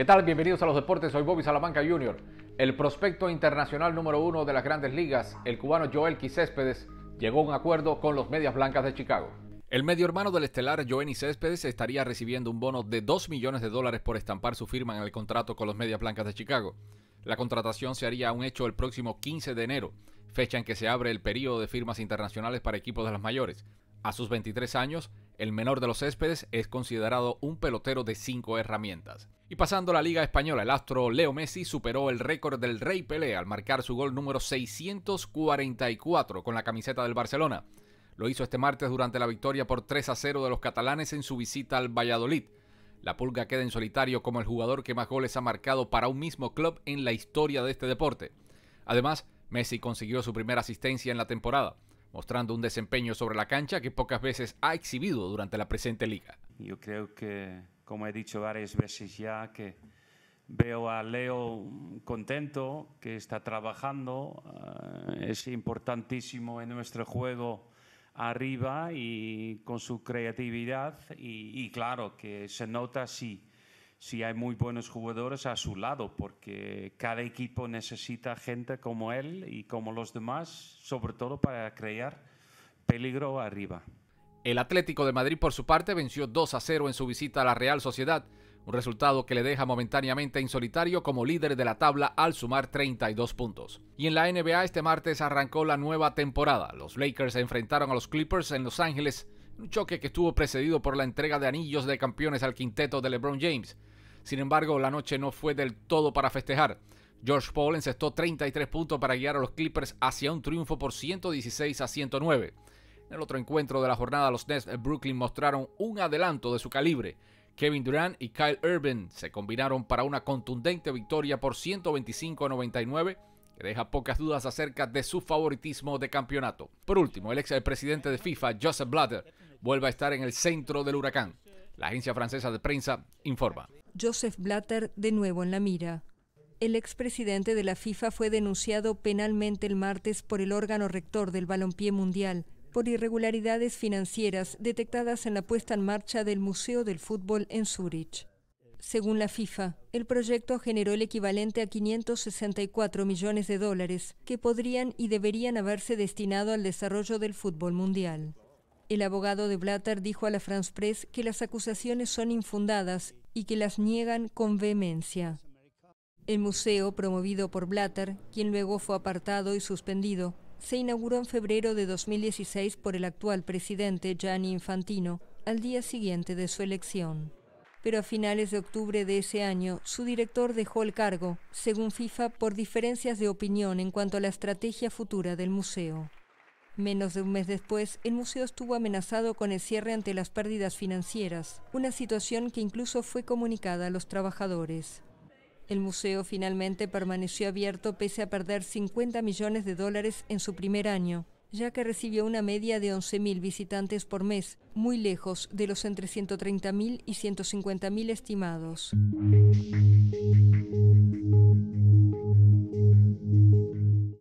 ¿Qué tal? Bienvenidos a los deportes. Soy Bobby Salamanca Jr. El prospecto internacional número uno de las grandes ligas, el cubano Joel Céspedes, llegó a un acuerdo con los Medias Blancas de Chicago. El medio hermano del estelar Joenny Céspedes estaría recibiendo un bono de 2 millones de dólares por estampar su firma en el contrato con los Medias Blancas de Chicago. La contratación se haría un hecho el próximo 15 de enero, fecha en que se abre el periodo de firmas internacionales para equipos de las mayores. A sus 23 años, el menor de los céspedes es considerado un pelotero de cinco herramientas. Y pasando a la Liga Española, el astro Leo Messi superó el récord del Rey Pelé al marcar su gol número 644 con la camiseta del Barcelona. Lo hizo este martes durante la victoria por 3 a 0 de los catalanes en su visita al Valladolid. La pulga queda en solitario como el jugador que más goles ha marcado para un mismo club en la historia de este deporte. Además, Messi consiguió su primera asistencia en la temporada mostrando un desempeño sobre la cancha que pocas veces ha exhibido durante la presente liga. Yo creo que, como he dicho varias veces ya, que veo a Leo contento, que está trabajando, eh, es importantísimo en nuestro juego arriba y con su creatividad y, y claro que se nota si si hay muy buenos jugadores a su lado, porque cada equipo necesita gente como él y como los demás, sobre todo para crear peligro arriba. El Atlético de Madrid, por su parte, venció 2 a 0 en su visita a la Real Sociedad, un resultado que le deja momentáneamente en solitario como líder de la tabla al sumar 32 puntos. Y en la NBA este martes arrancó la nueva temporada. Los Lakers se enfrentaron a los Clippers en Los Ángeles, un choque que estuvo precedido por la entrega de anillos de campeones al quinteto de LeBron James. Sin embargo, la noche no fue del todo para festejar. George Paul encestó 33 puntos para guiar a los Clippers hacia un triunfo por 116 a 109. En el otro encuentro de la jornada, los Nets de Brooklyn mostraron un adelanto de su calibre. Kevin Durant y Kyle urban se combinaron para una contundente victoria por 125 a 99 que deja pocas dudas acerca de su favoritismo de campeonato. Por último, el ex presidente de FIFA, Joseph Blatter, vuelve a estar en el centro del huracán. La agencia francesa de prensa informa. Joseph Blatter de nuevo en la mira. El expresidente de la FIFA fue denunciado penalmente el martes por el órgano rector del balompié mundial por irregularidades financieras detectadas en la puesta en marcha del Museo del Fútbol en Zurich. Según la FIFA, el proyecto generó el equivalente a 564 millones de dólares que podrían y deberían haberse destinado al desarrollo del fútbol mundial. El abogado de Blatter dijo a la France Press que las acusaciones son infundadas y que las niegan con vehemencia. El museo, promovido por Blatter, quien luego fue apartado y suspendido, se inauguró en febrero de 2016 por el actual presidente Gianni Infantino, al día siguiente de su elección. Pero a finales de octubre de ese año, su director dejó el cargo, según FIFA, por diferencias de opinión en cuanto a la estrategia futura del museo. Menos de un mes después, el museo estuvo amenazado con el cierre ante las pérdidas financieras, una situación que incluso fue comunicada a los trabajadores. El museo finalmente permaneció abierto pese a perder 50 millones de dólares en su primer año, ya que recibió una media de 11.000 visitantes por mes, muy lejos de los entre 130.000 y 150.000 estimados.